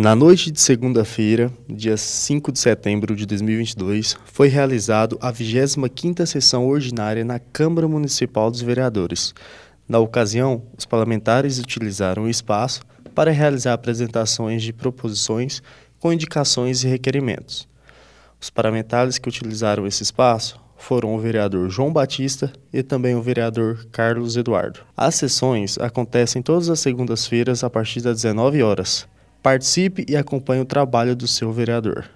Na noite de segunda-feira, dia 5 de setembro de 2022, foi realizado a 25ª sessão ordinária na Câmara Municipal dos Vereadores. Na ocasião, os parlamentares utilizaram o espaço para realizar apresentações de proposições com indicações e requerimentos. Os parlamentares que utilizaram esse espaço foram o vereador João Batista e também o vereador Carlos Eduardo. As sessões acontecem todas as segundas-feiras a partir das 19 horas Participe e acompanhe o trabalho do seu vereador.